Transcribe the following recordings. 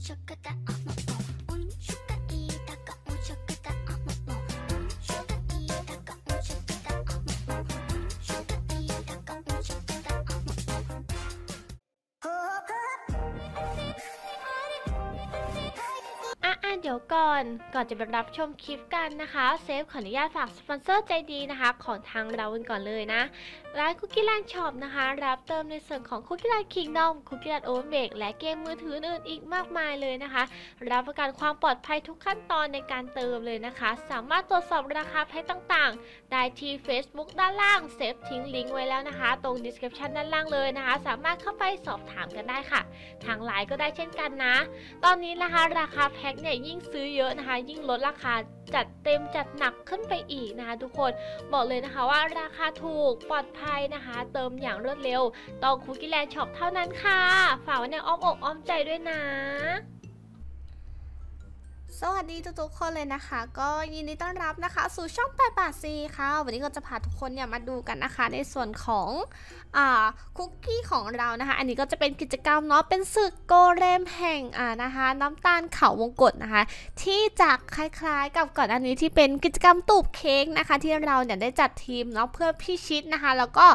ちゃเดี๋ยวก่อนก่อนจะไปรับชมคลิปกันนะคะ เซฟขออนุญาตฝากสปอนเซอร์ใจดีนะคะ ของทางเรากนก่อนเลยนะร้านคุกกี้แลนด์ช็อปนะคะ รับเติมในส่วนของคุกกี้แลนด์คิงดอมคุกกี้แลนด์โอเวเบกและเกมมือถืออื่นอีกมากมายเลยนะคะ รับประกันความปลอดภัยทุกขั้นตอนในการเติมเลยนะคะ สามารถตรวจสอบราคาแพ็คต่างๆได้ที่ Facebook ด้านล่างเซฟทิ้งลิงก์ไว้แล้วนะคะตรง description ด้านล่างเลยนะคะ สามารถเข้าไปสอบถามกันได้ค่ะทางไลน์ก็ได้เช่นกันนะ ตอนนี้นะคะราคาแพ็คเนี่ยยิ่งซื้อเยอะนะคะ ยิ่งลดราคาจัดเต็มจัดหนักขึ้นไปอีกนะคะทุกคน บอกเลยนะคะว่าราคาถูกปลอดภัยนะคะเติมอย่างรวดเร็วต้องคุกกี้แลนด์ช็อปเท่านั้นค่ะ ฝากไว้ในอ้อมอกอ้อมใจด้วยนะสวัสดีทุกๆคนเลยนะคะ ก็ยินดีต้อนรับนะคะ สู่ช่องแปดบาทซีค่ะวันนี้ก็จะพาทุกคนเนี่ยมาดูกันนะคะ ในส่วนของอ่าคุกกี้ของเรานะคะอันนี้ก็จะเป็นกิจกรรมเนาะเป็นศึกโกเรมแห่งอ่านะคะน้ำตาลเขาวงกตนะคะที่จากคล้าย ๆ กับก่อนอันนี้ที่เป็นกิจกรรมตูบเค้กนะคะ ที่เราเนี่ยได้จัดทีมเนาะเพื่อพิชิตนะคะ แล้วก็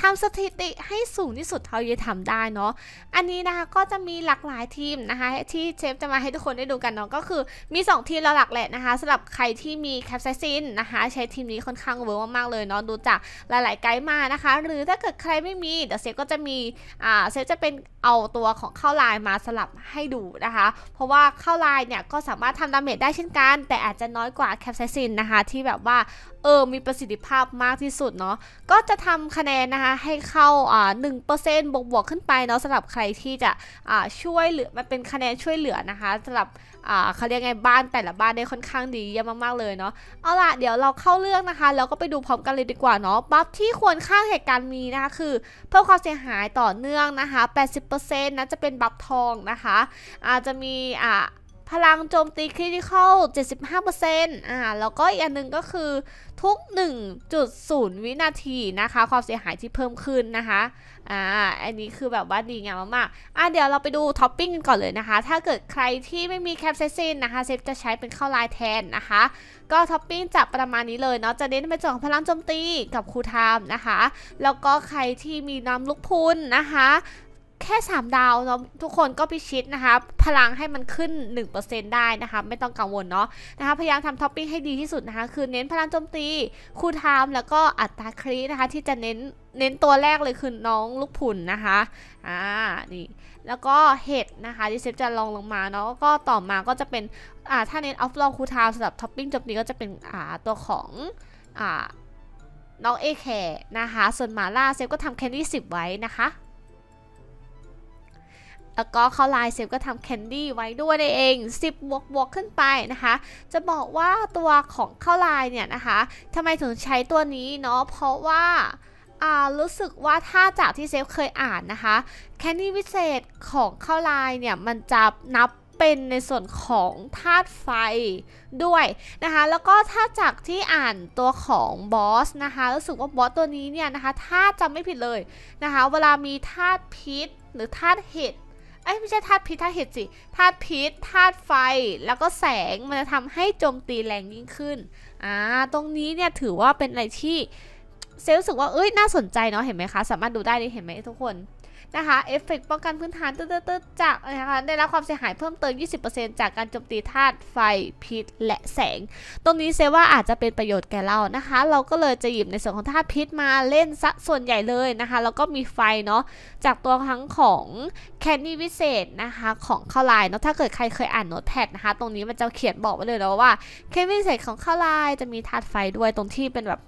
ทำสถิติให้สูงที่สุดเท่าที่ทำได้เนาะอันนี้นะคะก็จะมีหลากหลายทีมนะคะที่เชฟจะมาให้ทุกคนได้ดูกันเนาะก็คือมี 2 ทีมหลักแหละนะคะสำหรับใครที่มีแคปไซซินนะคะใช้ทีมนี้ค่อนข้างเวอร์มากๆเลยเนาะดูจากหลาย ๆ ไกด์มานะคะ หรือถ้าเกิดใครไม่มี เดี๋ยวเซฟก็จะมีอ่าเซฟจะเป็นเอาตัวของเข้าลายมาสลับให้ดูนะคะ เพราะว่าเข้าลายเนี่ยก็สามารถทำดาเมจได้เช่นกัน แต่อาจจะน้อยกว่าแคปไซซินนะคะที่แบบว่าเออมีประสิทธิภาพมากที่สุดเนาะก็จะทำคะแนนนะคะให้เข้าอ่าหนึ่งเปอร์เซ็นต์บวกบวกขึ้นไปเนาะสำหรับใครที่จะอ่าช่วยเหลือมันเป็นคะแนนช่วยเหลือนะคะสำหรับอ่าเขาเรียกไงบ้านแต่ละบ้านได้ค่อนข้างดีเยี่ยมมากๆเลยเนาะเอาล่ะเดี๋ยวเราเข้าเรื่องนะคะแล้วก็ไปดูพร้อมกันเลยดีกว่าเนาะบัฟที่ควรค่าเหตุการณ์มีนะคะคือ เพิ่มความเสียหายต่อเนื่องนะคะ80%นะจะเป็นบัฟทองนะคะ อาจจะมีอ่าพลังโจมตีคริติคอล75%อ่า แล้วก็อีกอันหนึ่งก็คือทุก 1.0 วินาทีนะคะ ความเสียหายที่เพิ่มขึ้นนะคะ อ่า อันนี้คือแบบว่าดีงามมากๆอ่าเดี๋ยวเราไปดูท็อปปิ้งกันก่อนเลยนะคะ ถ้าเกิดใครที่ไม่มีแคปเซซินนะคะ เซฟจะใช้เป็นข้าวลายแทนนะคะ ก็ท็อปปิ้งจะประมาณนี้เลยเนาะ จะเน้นไปจองพลังโจมตีกับครูทามนะคะ แล้วก็ใครที่มีน้ำลูกพุนนะคะแค่ 3 ดาวเนาะทุกคนก็พิชิตนะคะ พลังให้มันขึ้น 1%ได้นะคะ ไม่ต้องกังวลเนาะนะคะ พยายามทำท็อปปิ้งให้ดีที่สุดนะคะคือเน้นพลังโจมตีคูทาม แล้วก็อัตราครีนะคะที่จะเน้นเน้นตัวแรกเลยคือน้องลูกผุนนะคะอ่านี่แล้วก็เห็ดนะคะที่เซฟจะลองลงมาเนาะก็ต่อมาก็จะเป็นอ่าถ้าเน้นออฟลองคูทาวสำหรับท็อปปิ้งจบนี้ก็จะเป็นอ่าตัวของอ่าน้องเอแคนะคะ ส่วนมาล่าเซฟก็ทำแคนดี้สิบไว้นะคะแล้วก็เข้าไลน์เซฟก็ทำแคนดี้ไว้ด้วยเอง10บวกบวกขึ้นไปนะคะจะบอกว่าตัวของเข้าไลน์เนี่ยนะคะทำไมถึงใช้ตัวนี้เนาะเพราะว่ารู้สึกว่าถ้าจากที่เซฟเคยอ่านนะคะแคนดี้วิเศษของเข้าลายเนี่ยมันจะนับเป็นในส่วนของธาตุไฟด้วยนะคะแล้วก็ถ้าจากที่อ่านตัวของบอสนะคะรู้สึกว่าบอสตัวนี้เนี่ยนะคะถ้าจำไม่ผิดเลยนะคะเวลามีธาตุพิษหรือธาตุเห็ดอ้ไม่ใช่ธาตุพิษธาตุเห็ดสิ ธาตุพิษธาตุไฟ แล้วก็แสง มันจะทำให้โจมตีแรงยิ่งขึ้น อ่า ตรงนี้เนี่ยถือว่าเป็นอะไรที่เซลรู้สึกว่าเอ้ยน่าสนใจเนาะเห็นไหมคะสามารถดูได้เลยเห็นไหมทุกคน นะคะ เอฟเฟกป้องกันพื้นฐานตืดๆจากนะคะได้รับความเสียหายเพิ่มเติม 20%จากการโจมตีธาตุไฟพิษ และแสง ตรงนี้เซว่าอาจจะเป็นประโยชน์แก่เรานะคะ เราก็เลยจะหยิบในส่วนของธาตุพิษมาเล่นซะส่วนใหญ่เลยนะคะ แล้วก็มีไฟเนาะจากตัวทั้งของแคนดี้วิเศษนะคะของข้าวลายเนาะถ้าเกิดใครเคยอ่านโน้ตแพดนะคะตรงนี้มันจะเขียนบอกไว้เลยแล้วว่าแคนดี้วิเศษของข้าวลายจะมีธาตุไฟด้วยตรงที่เป็นแบบ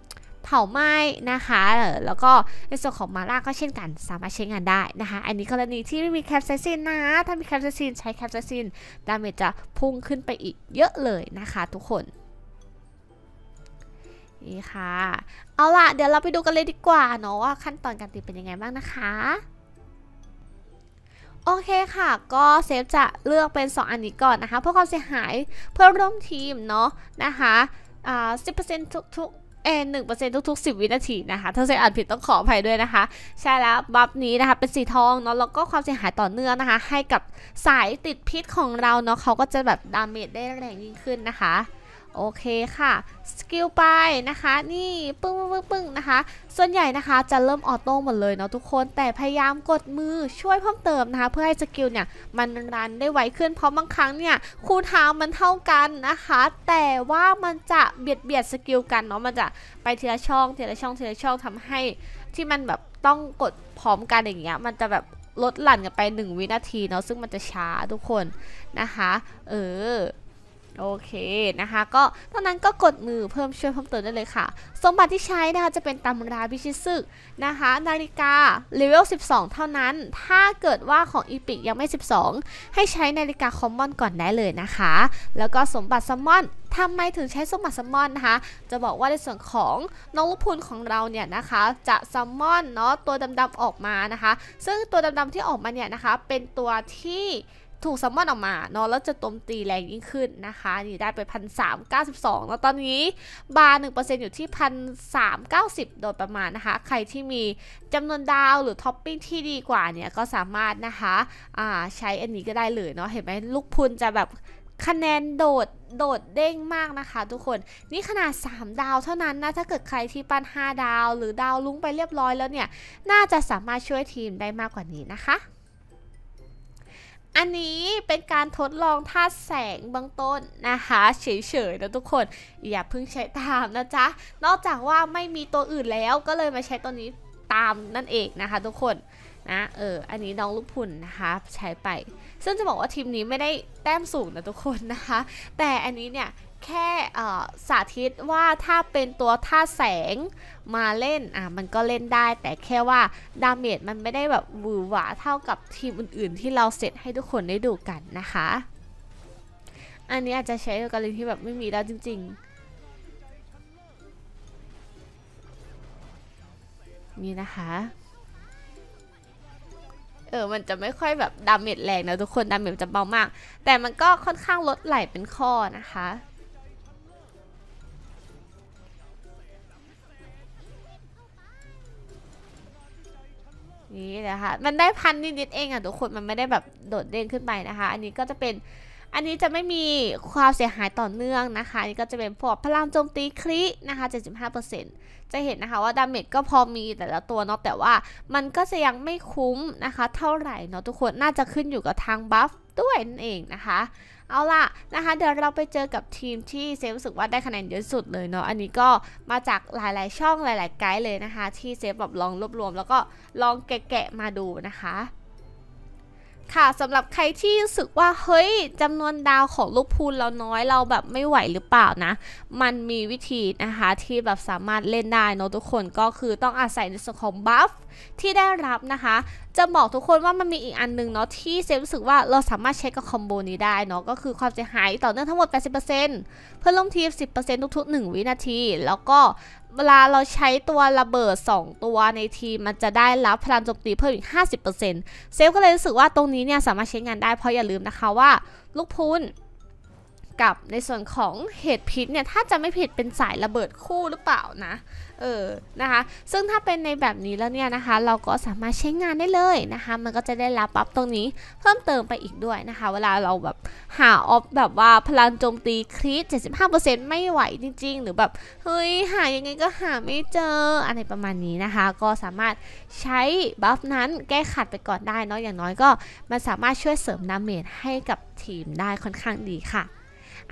เผาไหม้นะคะแล้วก็ในส่วนของมาล่าก็เช่นกันสามารถใช้งานได้นะคะอันนี้กรณีที่ไม่มีแคปไซซินนะถ้ามีแคปไซซินใช้แคปไซซินดาเมจจะพุ่งขึ้นไปอีกเยอะเลยนะคะทุกคนนี่ค่ะเอาล่ะเดี๋ยวเราไปดูกันเลยดีกว่าเนาะว่าขั้นตอนการตีเป็นยังไงบ้างนะคะโอเคค่ะก็เซฟจะเลือกเป็น2 อันนี้ก่อนนะคะเพื่อความเสียหายเพื่อร่วมทีมเนาะนะคะอ่า10%ทุกๆเอ็นหนึ่งเปอร์เซ็นต์ทุกๆสิบวินาทีนะคะ ถ้าเซนอ่านผิดต้องขออภัยด้วยนะคะ ใช่แล้ว บัฟนี้นะคะ เป็นสีทองเนาะ แล้วก็ความเสียหายต่อเนื้อนะคะ ให้กับสายติดพิษของเราเนาะเขาก็จะแบบดาเมจได้แรงยิ่งขึ้นนะคะโอเคค่ะสกิลไปนะคะนี่ปึ้งปึ้งปึ้งนะคะ ส่วนใหญ่นะคะจะเริ่มออโต้หมดเลยเนาะทุกคนแต่พยายามกดมือช่วยเพิ่มเติมนะคะ เพื่อให้สกิลเนี่ยมันรันได้ไวขึ้นเพราะบางครั้งเนี่ยคูทาวมันเท่ากันนะคะ แต่ว่ามันจะเบียดเบียดสกิลกันเนาะมันจะไปทีละช่องทีละช่องทีละช่องทำให้ที่มันแบบต้องกดพร้อมกันอย่างเงี้ย มันจะแบบลดหลั่นกันไป1วินาทีเนาะซึ่งมันจะช้าทุกคนนะคะเออโอเคนะคะก็ตอนนั้นก็กดมือเพิ่มช่วยเพิ่มเติมได้เลยค่ะ สมบัติที่ใช้นะคะจะเป็นตำราวิชิตสึกนะคะ นาฬิกาเลเวล12 เท่านั้นถ้าเกิดว่าของอีพิกยังไม่ 12 ให้ใช้นาฬิกาคอมมอน ก่อนได้เลยนะคะ แล้วก็สมบัติซัมมอนทำไมถึงใช้สมบัติซัมมอนนะคะ จะบอกว่าในส่วนของน้องลูกพูนของเราเนี่ยนะคะ จะซัมมอนเนาะตัวดำๆออกมานะคะ ซึ่งตัวดำๆที่ออกมาเนี่ยนะคะเป็นตัวที่ถูกซัมมอนออกมาเนาะแล้วจะตมตีแรงยิ่งขึ้นนะคะ นี่ได้ไปพันสามเก้าสิบสองแล้วตอนนี้บาร์หนึ่งเปอร์เซ็นต์อยู่ที่พันสามเก้าสิบโดยประมาณนะคะ ใครที่มีจำนวนดาวหรือท็อปปิ้งที่ดีกว่าเนี่ยก็สามารถนะคะ อ่าใช้อันนี้ก็ได้เลยเนาะเห็นไหมลูกพุนจะแบบคะแนนโดดโดดเด้งมากนะคะทุกคนนี่ขนาด 3 ดาวเท่านั้นนะ ถ้าเกิดใครที่ปั้น5 ดาวหรือดาวลุ้งไปเรียบร้อยแล้วเนี่ยน่าจะสามารถช่วยทีมได้มากกว่านี้นะคะอันนี้เป็นการทดลองท่าแสงบางต้นนะคะ เฉยๆนะทุกคน อย่าเพิ่งใช้ตามนะจ๊ะนอกจากว่าไม่มีตัวอื่นแล้วก็เลยมาใช้ตัวนี้ตามนั่นเองนะคะทุกคนนะเอออันนี้น้องลูกพุ่นนะคะ ใช้ไป ซึ่งจะบอกว่าทีมนี้ไม่ได้แต้มสูงนะทุกคนนะคะ แต่อันนี้เนี่ยแค่สาธิตว่าถ้าเป็นตัวท่าแสงมาเล่นอ่ะมันก็เล่นได้แต่แค่ว่าดาเมจมันไม่ได้แบบหวือหวาเท่ากับทีมอื่น ๆ ที่เราเซตให้ทุกคนได้ดูกันนะคะ อันนี้อาจจะใช้กรณีที่แบบไม่มีแล้วจริงๆนี่นะคะ เออมันจะไม่ค่อยแบบดาเมจแรงนะทุกคนดาเมจจะเบามาก แต่มันก็ค่อนข้างลดไหลเป็นข้อนะคะนี่นะคะมันได้พันนิดๆเองอ่ะ ทุกคนมันไม่ได้แบบโดดเด้งขึ้นไปนะคะ อันนี้ก็จะเป็นอันนี้จะไม่มีความเสียหายต่อเนื่องนะคะอันนี้ก็จะเป็นพวกพลังโจมตีคลินะคะ 75%จะเห็นนะคะว่าดาเมจก็พอมีแต่ละตัวเนาะแต่ว่ามันก็จะยังไม่คุ้มนะคะเท่าไหร่เนาะทุกคนน่าจะขึ้นอยู่กับทางบัฟด้วยนั่นเองนะคะ เอาล่ะนะคะเดี๋ยวเราไปเจอกับทีมที่เซฟรู้สึกว่าได้คะแนนเยอะสุดเลยเนาะอันนี้ก็มาจากหลายๆ ช่องหลาย ๆ ไกด์เลยนะคะ ที่เซฟแบบลองรวบรวมแล้วก็ลองแกะมาดูนะคะค่ะสำหรับใครที่รู้สึกว่าเฮ้ยจำนวนดาวของลูกพูนเราน้อยเราแบบไม่ไหวหรือเปล่านะ มันมีวิธีนะคะ ที่แบบสามารถเล่นได้เนาะทุกคนก็คือต้องอาศัยในส่วนของบัฟที่ได้รับนะคะ จะบอกทุกคนว่ามันมีอีกอันนึงเนาะที่เซฟรู้สึกว่าเราสามารถเช็คกับคอมโบนี้ได้เนาะก็คือความเสียหายต่อเนื่องทั้งหมด 80%เพื่อนร่มทีม10%ทุกๆ1 วินาทีแล้วก็เวลาเราใช้ตัวระเบิด 2 ตัวในทีม มันจะได้รับพลังโจมตีเพิ่มอีก 50%เซฟก็เลยรู้สึกว่าตรงนี้เนี่ย สามารถใช้งานได้เพราะอย่าลืมนะคะว่า ลูกพุนกับในส่วนของเหตุพิษเนี่ย ถ้าจะไม่ผิดเป็นสายระเบิดคู่หรือเปล่านะ เออ นะคะ ซึ่งถ้าเป็นในแบบนี้แล้วเนี่ยนะคะ เราก็สามารถใช้งานได้เลยนะคะ มันก็จะได้รับปั๊บตรงนี้เพิ่มเติมไปอีกด้วยนะคะ เวลาเราแบบหาออฟแบบว่าพลังโจมตีคริส75%ไม่ไหวจริง ๆ หรือแบบเฮ้ยหายังไงก็หาไม่เจออะไรประมาณนี้นะคะ ก็สามารถใช้บัฟนั้นแก้ขัดไปก่อนได้เนาะอย่างน้อยก็มันสามารถช่วยเสริมดาเมจให้กับทีมได้ค่อนข้างดีค่ะ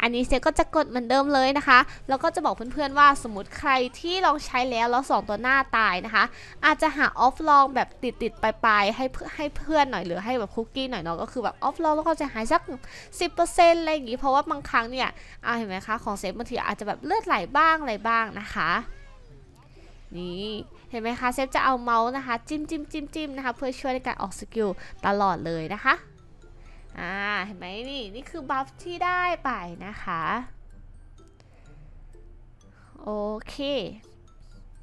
อันนี้เซก็จะกดเหมือนเดิมเลยนะคะ แล้วก็จะบอกเพื่อนๆว่าสมมติใครที่ลองใช้แล้วแล้ว 2 ตัวหน้าตายนะคะ อาจจะหาออฟลองแบบติดๆไปๆให้ให้เพื่อนหน่อยหรือให้แบบคุกกี้หน่อยเนาะก็คือแบบออฟลองแล้วก็จะหายสัก 10%อะไรอย่างงี้เพราะว่าบางครั้งเนี่ยอ่าเห็นไหมคะของเซฟบางทีอาจจะแบบเลือดไหลบ้างอะไรบ้างนะคะนี่เห็นไหมคะเซฟจะเอาเมาส์นะคะจิ้มจิ้มจิ้มจิ้มนะคะ เพื่อช่วยในการออกสกิลตลอดเลยนะคะ่าเห็นไหมนี่นี่คือบัฟที่ได้ไปนะคะ โอเค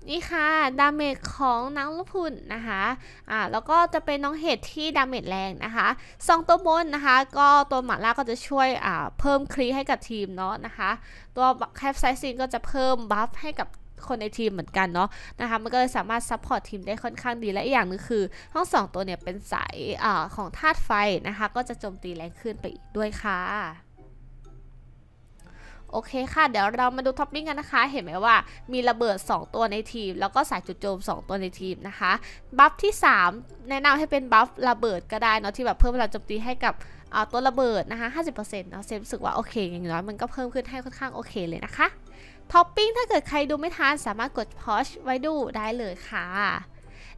นี่ค่ะดาเมจของน้องลูกพุ่นนะคะอ่าแล้วก็จะเป็นน้องเห็ดที่ดาเมจแรงนะคะสองตัวบนนะคะก็ตัวหมาล่าก็จะช่วยอ่าเพิ่มคลีให้กับทีมเนาะนะคะ ตัวแคปไซซินก็จะเพิ่มบัฟให้กับคนในทีมเหมือนกันเนาะนะคะมันก็เลยสามารถซัพพอร์ตทีมได้ค่อนข้างดีและอีกอย่างนึงคือห้้งสองตัวเนี่ยเป็นสายอของธาตุไฟนะคะ ก็จะโจมตีแรงขึ้นไปอีกด้วยค่ะ โอเคค่ะเดี๋ยวเรามาดูท็อปปิ้งกันนะคะ เห็นไหมว่ามีระเบิด 2 ตัวในทีม แล้วก็สายจุดโจม 2 ตัวในทีมนะคะบัฟที่ 3 แนะนำให้เป็นบัฟระเบิดก็ได้เนาะที่แบบเพิ่มพลังโจมตีให้กับตัวระเบิดนะคะ50%เนาะเซนเซฟสึกว่าโอเคอย่างน้อยมันก็เพิ่มขึ้นให้ค่อนข้างโอเคเลยนะคะท็อปปิ้ง ถ้าเกิดใครดูไม่ทันสามารถกดพอชไว้ดูได้เลยค่ะ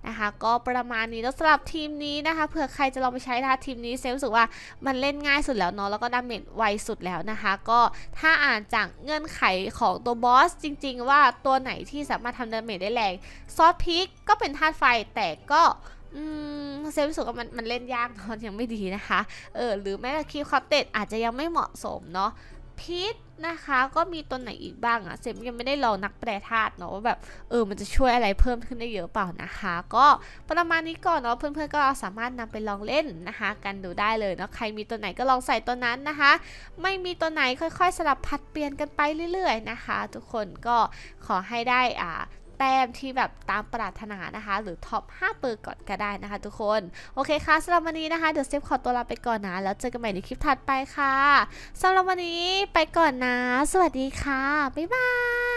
นะคะ ก็ประมาณนี้แล้วสำหรับทีมนี้นะคะเผื่อใครจะลองไปใช้นะคะทีมนี้ เซลรู้สึกว่ามันเล่นง่ายสุดแล้วเนาะแล้วก็ดาเมจไวสุดแล้วนะคะ ก็ถ้าอ่านจากเงื่อนไขของตัวบอสจริงๆว่าตัวไหนที่สามารถทำดาเมจได้แรง ซอสพิกก็เป็นธาตุไฟแต่ก็เซฟรู้สึกว่ามันเล่นยากนอนยังไม่ดีนะคะเออหรือแม้แต่คีวคอปเตตอาจจะยังไม่เหมาะสมเนาะพิษนะคะก็มีตัวไหนอีกบ้างอะเซมยังไม่ได้ลองนักแปรธาตุเนาะว่าแบบเออมันจะช่วยอะไรเพิ่มขึ้นได้เยอะเปล่านะคะ ก็ประมาณนี้ก่อนเนาะเพื่อนๆ ก็สามารถนำไปลองเล่นนะคะ กันดูได้เลยเนาะใครมีตัวไหนก็ลองใส่ตัวนั้นนะคะ ไม่มีตัวไหนค่อย ๆ สลับผัดเปลี่ยนกันไปเรื่อยๆนะคะ ทุกคนก็ขอให้ได้อ่าแต้มที่แบบตามปรารถนานะคะ หรือท็อป5เปอร์ก่อนก็ได้นะคะ ทุกคนโอเคค่ะ สำหรับวันนี้นะคะ เดี๋ยวเซฟขอตัวลาไปก่อนนะ แล้วเจอกันใหม่ในคลิปถัดไปค่ะ สำหรับวันนี้ไปก่อนนะ สวัสดีค่ะ บ๊ายบาย